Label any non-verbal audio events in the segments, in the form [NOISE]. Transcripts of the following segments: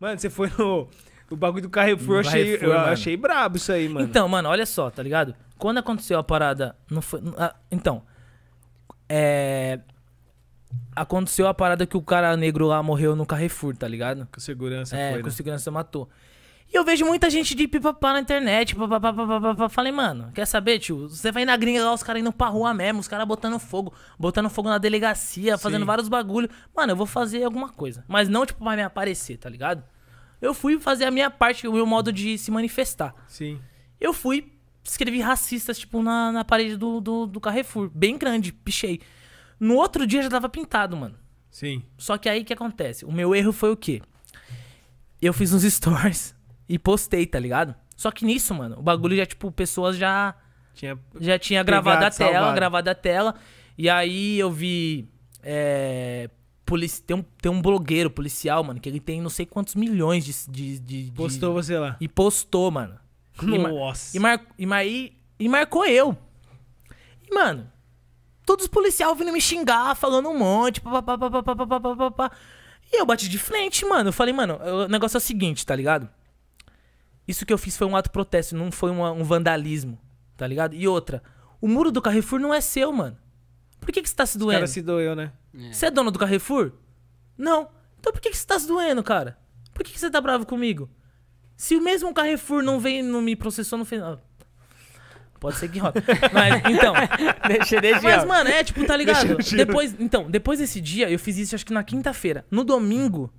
Mano, você foi no. O bagulho do Carrefour, eu achei, eu achei brabo isso aí, mano. Então, mano, olha só, tá ligado? Quando aconteceu a parada. Não foi, ah, então. É. Aconteceu a parada que o cara negro lá morreu no Carrefour, tá ligado? Com segurança é, foi. Com né? segurança matou. E eu vejo muita gente de pipapá na internet, papapá, papapá, falei, mano, quer saber, tio? Você vai na gringa lá, os caras indo pra rua mesmo, os caras botando fogo, botando fogo na delegacia, fazendo Sim. vários bagulho. Mano, eu vou fazer alguma coisa. Mas não, tipo, pra me aparecer, tá ligado? Eu fui fazer a minha parte, o meu modo de se manifestar. Sim. Eu fui, escrevi racistas, tipo, na, na parede do, do, do Carrefour, bem grande, pichei. No outro dia já tava pintado, mano. Sim. Só que aí o que acontece? O meu erro foi o quê? Eu fiz uns [LAUGHS] stories e postei, tá ligado? Só que nisso, mano, o bagulho já, tipo, pessoas já. Tinha já tinha gravado a tela, salvado. gravado a tela. E aí eu vi. É, polici tem, um, tem um blogueiro policial, mano, que ele tem não sei quantos milhões de. de, de postou de, você lá. E postou, mano. Nossa. E, mar, e, mar, e, e marcou eu. E, mano, todos os policiais vindo me xingar, falando um monte, papapá. E eu bati de frente, mano. Eu falei, mano, o negócio é o seguinte, tá ligado? Isso que eu fiz foi um ato protesto, não foi uma, um vandalismo, tá ligado? E outra, o muro do Carrefour não é seu, mano. Por que, que você tá se doendo? O cara se doeu, né? É. Você é dono do Carrefour? Não. Então por que, que você tá se doendo, cara? Por que, que você tá bravo comigo? Se o mesmo Carrefour não vem, não me processou no final. Pode ser que rola. [LAUGHS] Mas, então. deixa, deixa. Mas, mano, é tipo, tá ligado? Depois, então, depois desse dia, eu fiz isso acho que na quinta-feira. No domingo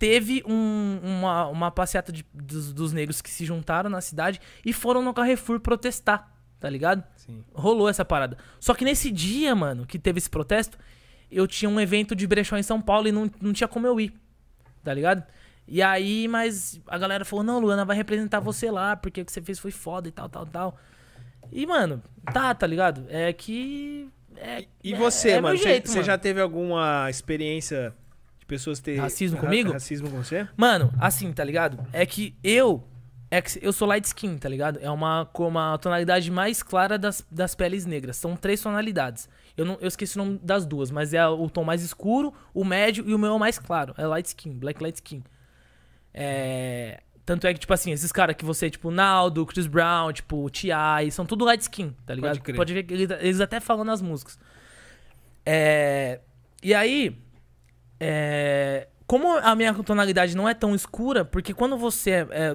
teve um, uma, uma passeata de, dos, dos, negros que se juntaram na cidade e foram no Carrefour protestar, tá ligado? Sim. Rolou essa parada. Só que nesse dia, mano, que teve esse protesto, eu tinha um evento de brechó em São Paulo e não, não tinha como eu ir, tá ligado? E aí, mas a galera falou: não, Luana vai representar você lá, porque o que você fez foi foda e tal, tal, tal. E, mano, tá, tá ligado? É que. É, e você, é, mano, você já teve alguma experiência pessoas terem. Racismo ra comigo? Racismo com você? Mano, assim, tá ligado? É que eu. É que eu sou light skin, tá ligado? É uma, a tonalidade mais clara das, das peles negras. São três tonalidades. Eu, não, eu esqueci o nome das duas, mas é o tom mais escuro, o médio e o meu é mais claro. É light skin, black light skin. É. Tanto é que, tipo assim, esses caras que você, tipo, Naldo, Chris Brown, tipo, T.I., são tudo light skin, tá ligado? Pode, Pode ver que eles, eles até falam nas músicas. É... E aí, é, como a minha tonalidade não é tão escura, porque quando você é, é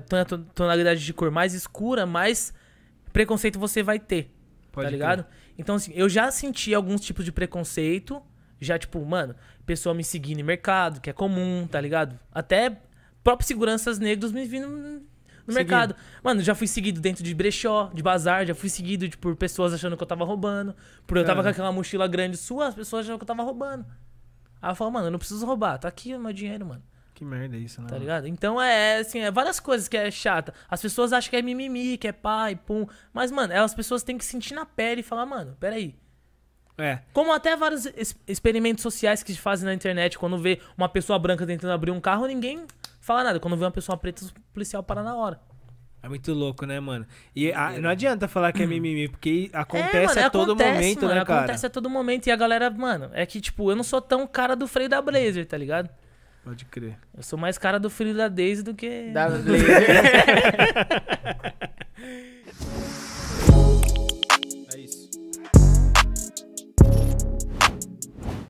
tonalidade de cor mais escura, mais preconceito você vai ter. Tá Pode tá ligado? Ter. Então, assim, eu já senti alguns tipos de preconceito. Já, tipo, mano, pessoa me seguindo em mercado, que é comum, tá ligado? Até próprios seguranças negros me vindo no mercado. Mano, já fui seguido dentro de brechó, de bazar, já fui seguido tipo, por pessoas achando que eu tava roubando. Por eu tava é. com aquela mochila grande sua, as pessoas achando que eu tava roubando. Aí eu falo, mano, eu não preciso roubar, tá aqui o meu dinheiro, mano. Que merda é isso, né? Tá ligado? Então é assim, é várias coisas que é chata. As pessoas acham que é mimimi, que é pai, pum. Mas, mano, é, as pessoas têm que sentir na pele e falar, mano, peraí. É. Como até vários experimentos sociais que se fazem na internet, quando vê uma pessoa branca tentando abrir um carro, ninguém fala nada. Quando vê uma pessoa preta, o policial para na hora. É muito louco, né, mano? E a, não adianta falar que é hum. mimimi, porque é, acontece é, mano, a todo acontece, momento, mano, né, cara? Acontece a todo momento. E a galera, mano, é que, tipo, eu não sou tão cara do freio da Blazer, tá ligado? Pode crer. Eu sou mais cara do freio da Daisy do que. Da [LAUGHS] Blazer. [LAUGHS]